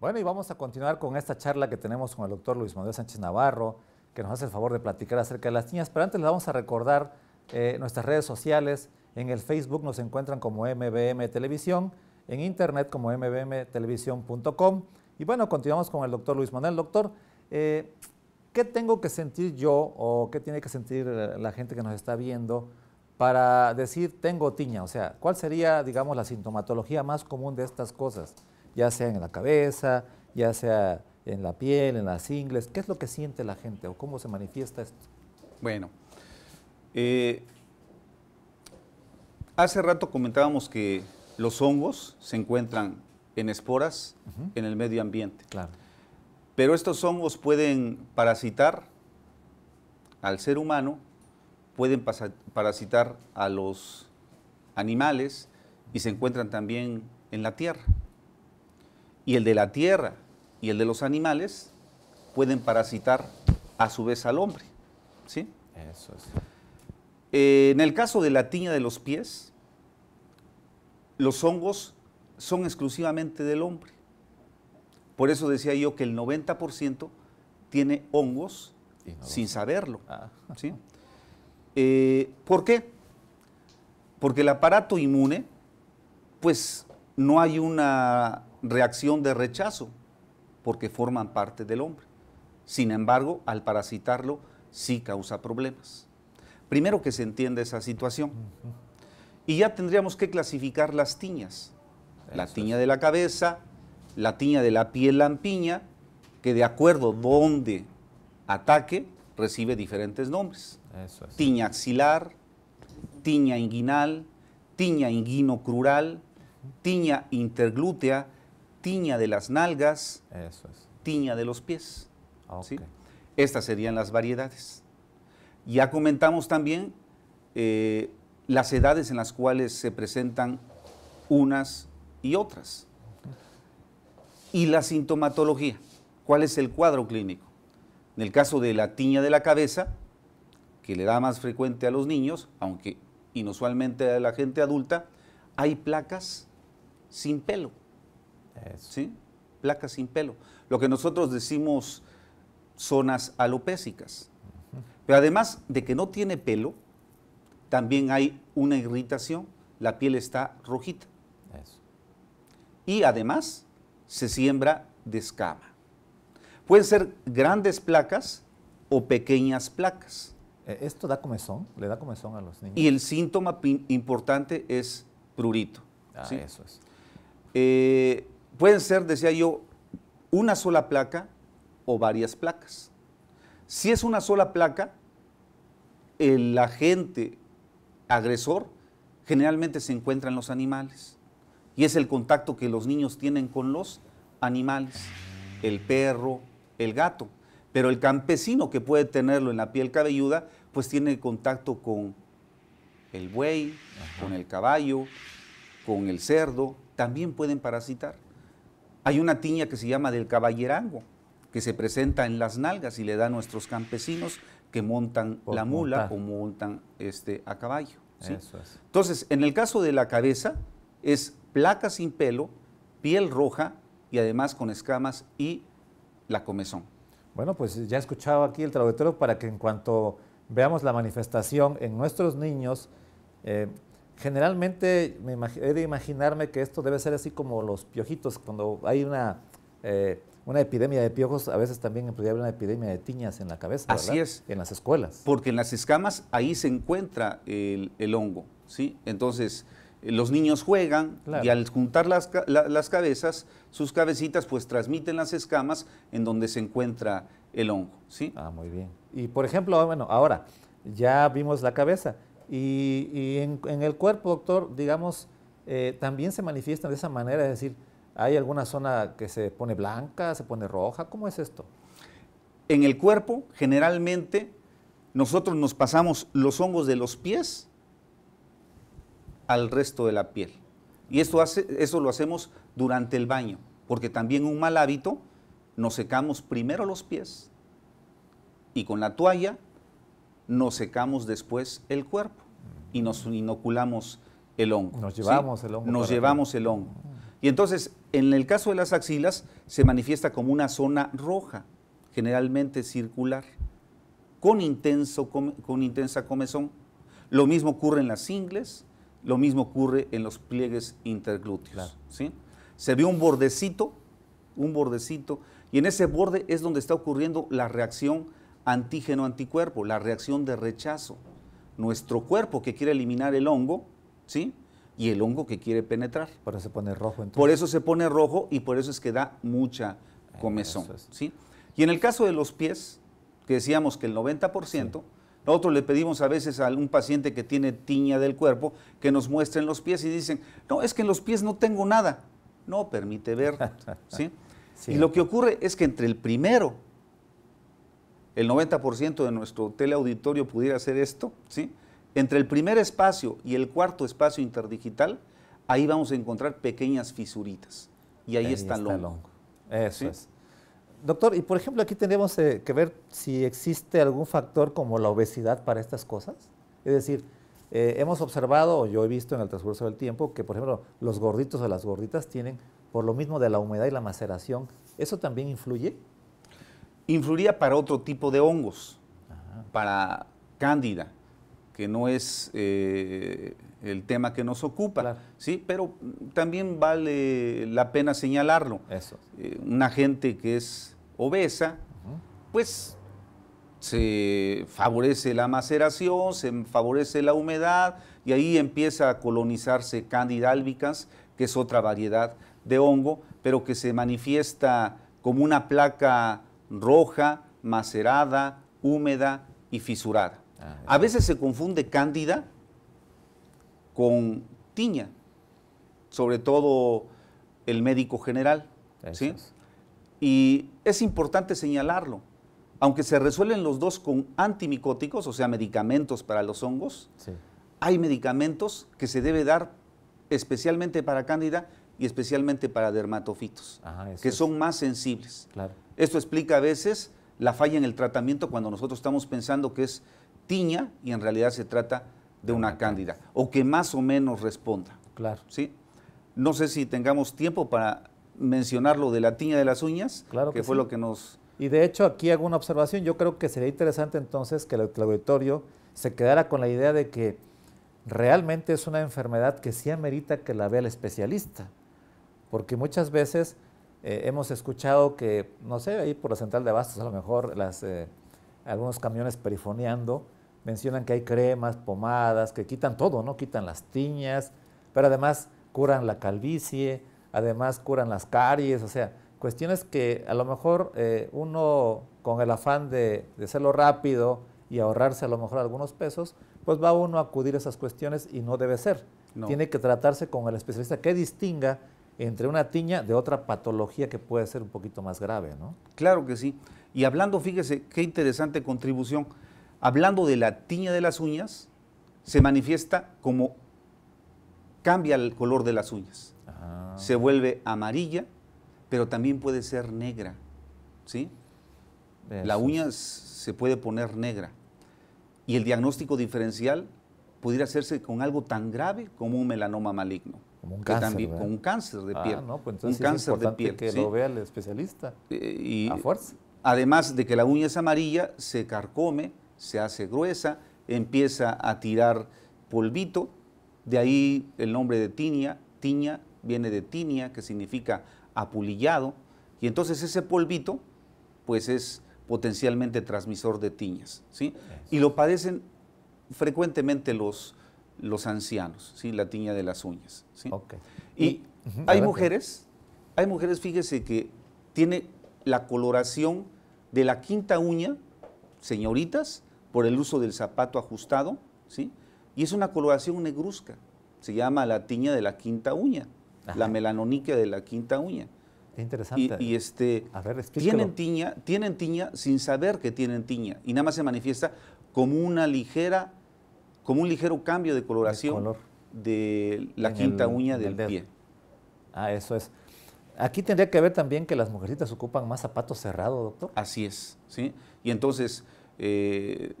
Bueno, y vamos a continuar con esta charla que tenemos con el doctor Luis Manuel Sánchez Navarro, que nos hace el favor de platicar acerca de las tiñas. Pero antes les vamos a recordar eh, nuestras redes sociales. En el Facebook nos encuentran como MBM Televisión, en internet como mbmtelevisión.com. Y bueno, continuamos con el doctor Luis Manuel. Doctor, eh, ¿qué tengo que sentir yo o qué tiene que sentir eh, la gente que nos está viendo para decir tengo tiña? O sea, ¿cuál sería, digamos, la sintomatología más común de estas cosas? ya sea en la cabeza, ya sea en la piel, en las ingles. ¿Qué es lo que siente la gente o cómo se manifiesta esto? Bueno, eh, hace rato comentábamos que los hongos se encuentran en esporas en el medio ambiente. Claro. Pero estos hongos pueden parasitar al ser humano, pueden parasitar a los animales y se encuentran también en la tierra y el de la tierra y el de los animales pueden parasitar a su vez al hombre. ¿sí? Eso es. Eh, en el caso de la tiña de los pies, los hongos son exclusivamente del hombre. Por eso decía yo que el 90% tiene hongos sin saberlo. Ah. ¿sí? Eh, ¿Por qué? Porque el aparato inmune, pues no hay una reacción de rechazo porque forman parte del hombre. Sin embargo, al parasitarlo sí causa problemas. Primero que se entienda esa situación. Y ya tendríamos que clasificar las tiñas. La tiña de la cabeza, la tiña de la piel lampiña, que de acuerdo donde ataque recibe diferentes nombres. Tiña axilar, tiña inguinal, tiña inguino crural, tiña interglútea, tiña de las nalgas, tiña de los pies. Ah, Estas serían las variedades. Ya comentamos también eh, las edades en las cuales se presentan unas y otras. Y la sintomatología. ¿Cuál es el cuadro clínico? En el caso de la tiña de la cabeza, que le da más frecuente a los niños, aunque inusualmente a la gente adulta, hay placas sin pelo. ¿Sí? Placas sin pelo. Lo que nosotros decimos zonas alopésicas. Pero además de que no tiene pelo, también hay una irritación, la piel está rojita. Y además se siembra de escama. Pueden ser grandes placas o pequeñas placas. E, ¿Esto da comezón? ¿Le da comezón a los niños? Y el síntoma importante es prurito. Ah, eso es. Eh, pueden ser, decía yo, una sola placa o varias placas. Si es una sola placa, el agente agresor generalmente se encuentra en los animales y es el contacto que los niños tienen con los animales, el perro, el gato. Pero el campesino que puede tenerlo en la piel cabelluda, pues tiene contacto con el buey, con el caballo, con el cerdo, también pueden parasitar. Hay una tiña que se llama del caballerango, que se presenta en las nalgas y le da a nuestros campesinos que montan la mula o montan este, a caballo. Entonces, en el caso de la cabeza, es placa sin pelo, piel roja y además con escamas y la comezón. Bueno, pues ya he escuchado aquí el traductor para que en cuanto veamos la manifestación en nuestros niños, eh, Generalmente me he de imaginarme que esto debe ser así como los piojitos, cuando hay una, eh, una epidemia de piojos, a veces también podría haber una epidemia de tiñas en la cabeza. Así es. En las escuelas. Porque en las escamas ahí se encuentra el, hongo, ¿sí? Entonces, eh, los niños juegan y al juntar las, cabezas, sus cabecitas pues transmiten las escamas en donde se encuentra el hongo, ¿sí? Ah, muy bien. Y por ejemplo, ah, bueno, ahora ya vimos la cabeza. Y, en, el cuerpo, doctor, digamos, eh, también se manifiesta de esa manera, es decir, ¿hay alguna zona que se pone blanca, se pone roja? ¿Cómo es esto? En el cuerpo, generalmente, nosotros nos pasamos los hongos de los pies al resto de la piel. Y esto hace, eso lo hacemos durante el baño, porque también un mal hábito, nos secamos primero los pies y con la toalla nos secamos después el cuerpo y nos inoculamos el hongo. Nos llevamos el hongo. Nos llevamos el hongo. Y entonces, en el caso de las axilas, se manifiesta como una zona roja, generalmente circular, con, intenso, con, intensa comezón. Lo mismo ocurre en las ingles, lo mismo ocurre en los pliegues interglúteos. Se ve un bordecito, un bordecito, y en ese borde es donde está ocurriendo la reacción antígeno-anticuerpo, la reacción de rechazo. Nuestro cuerpo que quiere eliminar el hongo, ¿sí? Y el hongo que quiere penetrar. Por eso se pone rojo. Por eso se pone rojo y por eso es que da mucha eh, comezón, ¿sí? Y en el caso de los pies, que decíamos que el 90%, Nosotros le pedimos a veces a un paciente que tiene tiña del cuerpo que nos muestren los pies y dicen, no, es que en los pies no tengo nada. No permite ver. ¿sí? Y lo que ocurre es que entre el primero el 90% de nuestro teleauditorio pudiera hacer esto, ¿sí? entre el primer espacio y el cuarto espacio interdigital, ahí vamos a encontrar pequeñas fisuritas. Y ahí, está, el Eso es. Doctor, y por ejemplo, aquí tenemos eh, que ver si existe algún factor como la obesidad para estas cosas. Es decir, eh, hemos observado, yo he visto en el transcurso del tiempo, que por ejemplo los gorditos o las gorditas tienen, por lo mismo de la humedad y la maceración, ¿eso también influye? influiría para otro tipo de hongos, para cándida, que no es eh, el tema que nos ocupa, ¿sí? pero también vale la pena señalarlo. Eh, una gente que es obesa, pues se favorece la maceración, se favorece la humedad y ahí empieza a colonizarse cándida albicans, que es otra variedad de hongo, pero que se manifiesta como una placa roja, macerada, húmeda y fisurada. Ah, a veces se confunde cándida con tiña, sobre todo el médico general. ¿sí? Y es importante señalarlo. Aunque se resuelven los dos con antimicóticos, o sea, medicamentos para los hongos, hay medicamentos que se debe dar especialmente para cándida y especialmente para dermatofitos, que son más sensibles. Claro. Esto explica a veces la falla en el tratamiento cuando nosotros estamos pensando que es tiña y en realidad se trata de una cándida o que más o menos responda. Claro. ¿sí? No sé si tengamos tiempo para mencionar lo de la tiña de las uñas, claro que, fue lo que nos... Y de hecho aquí hago una observación, yo creo que sería interesante entonces que el, el auditorio se quedara con la idea de que realmente es una enfermedad que sí amerita que la vea el especialista, porque muchas veces eh, hemos escuchado que, no sé, ahí por la central de abastos a lo mejor eh, algunos camiones perifoneando mencionan que hay cremas, pomadas, que quitan todo, ¿no? Quitan las tiñas, pero además curan la calvicie, además curan las caries, o sea, cuestiones que a lo mejor eh, uno con el afán de, de hacerlo rápido y ahorrarse a lo mejor algunos pesos, pues va uno a acudir a esas cuestiones y no debe ser. Tiene que tratarse con el especialista que distinga entre una tiña de otra patología que puede ser un poquito más grave, ¿no? Claro que sí. Y hablando, fíjese, qué interesante contribución. Hablando de la tiña de las uñas, se manifiesta como cambia el color de las uñas. Ah. Se vuelve amarilla, pero también puede ser negra, ¿sí? La uña se puede poner negra. Y el diagnóstico diferencial pudiera hacerse con algo tan grave como un melanoma maligno. Como un cáncer. con un cáncer de ah, piel. Ah, no, pues un cáncer de piel. Que lo vea el especialista. Eh, a fuerza. Además de que la uña es amarilla, se carcome, se hace gruesa, empieza a tirar polvito. De ahí el nombre de tiña. Tiña viene de tinia, que significa apulillado. Y entonces ese polvito, pues es potencialmente transmisor de tiñas. ¿sí? Y lo padecen frecuentemente los, los ancianos, ¿sí? la tiña de las uñas. ¿sí? Y, hay mujeres, hay mujeres, fíjese que tiene la coloración de la quinta uña, señoritas, por el uso del zapato ajustado, ¿sí? y es una coloración negruzca, se llama la tiña de la quinta uña, la melanónica de la quinta uña. interesante. Y, este, tienen tiña, tienen tiña sin saber que tienen tiña, y nada más se manifiesta como una ligera como un ligero cambio de coloración de la quinta uña del pie. Ah, eso es. Aquí tendría que ver también que las mujercitas ocupan más zapatos cerrados, doctor. Así es, ¿sí? Y entonces, eh,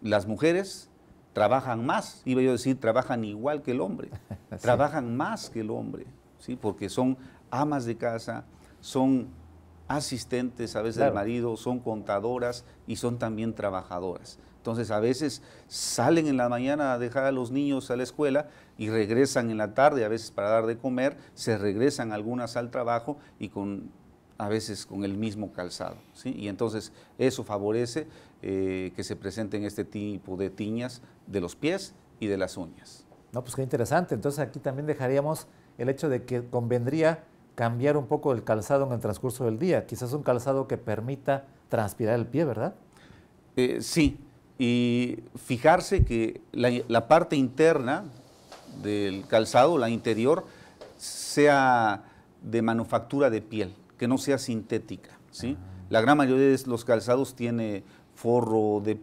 las mujeres trabajan más, iba yo a decir, trabajan igual que el hombre, trabajan más que el hombre, ¿sí? Porque son amas de casa, son asistentes a veces del marido, son contadoras y son también trabajadoras. Entonces a veces salen en la mañana a dejar a los niños a la escuela y regresan en la tarde, a veces para dar de comer, se regresan algunas al trabajo y con a veces con el mismo calzado. Y entonces eso favorece eh, que se presenten este tipo de tiñas de los pies y de las uñas. No, pues qué interesante. Entonces aquí también dejaríamos el hecho de que convendría cambiar un poco el calzado en el transcurso del día. Quizás un calzado que permita transpirar el pie, ¿verdad? Eh, sí, y fijarse que la, parte interna del calzado, la interior, sea de manufactura de piel, que no sea sintética. ¿sí? Ah. La gran mayoría de los calzados tiene forro de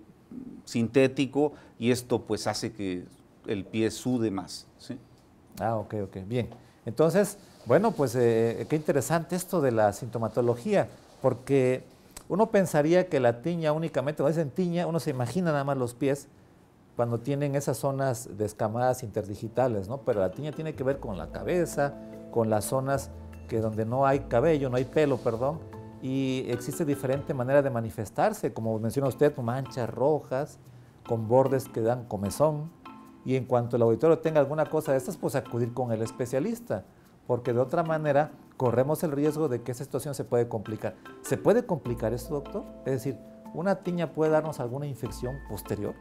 sintético y esto pues hace que el pie sude más. ¿sí? Ah, ok, ok, bien. Entonces, bueno, pues eh, qué interesante esto de la sintomatología, porque uno pensaría que la tiña únicamente, cuando dicen tiña, uno se imagina nada más los pies cuando tienen esas zonas descamadas interdigitales, ¿no? Pero la tiña tiene que ver con la cabeza, con las zonas que donde no hay cabello, no hay pelo, perdón, y existe diferente manera de manifestarse, como menciona usted, manchas rojas, con bordes que dan comezón, y en cuanto el auditorio tenga alguna cosa de estas, pues acudir con el especialista, porque de otra manera corremos el riesgo de que esa situación se puede complicar. ¿Se puede complicar esto, doctor? Es decir, ¿una tiña puede darnos alguna infección posterior?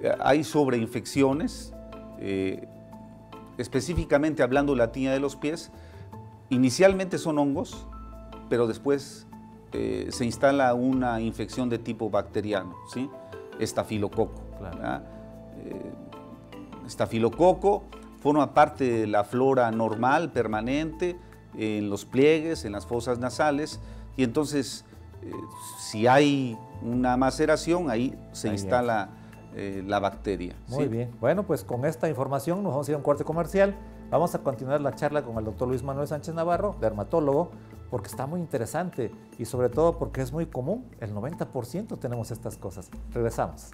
Eh, hay sobreinfecciones, eh, específicamente hablando de la tiña de los pies, inicialmente son hongos, pero después eh, se instala una infección de tipo bacteriano, ¿sí? estafilococo. estafilococo forma parte de la flora normal, permanente, en los pliegues, en las fosas nasales, y entonces eh, si hay una maceración, ahí se instala eh, la bacteria. Muy bien, bueno, pues con esta información nos vamos a ir a un corte comercial. Vamos a continuar la charla con el doctor Luis Manuel Sánchez Navarro, dermatólogo, porque está muy interesante y sobre todo porque es muy común, el 90% tenemos estas cosas. Regresamos.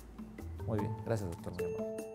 Muy bien, gracias doctor.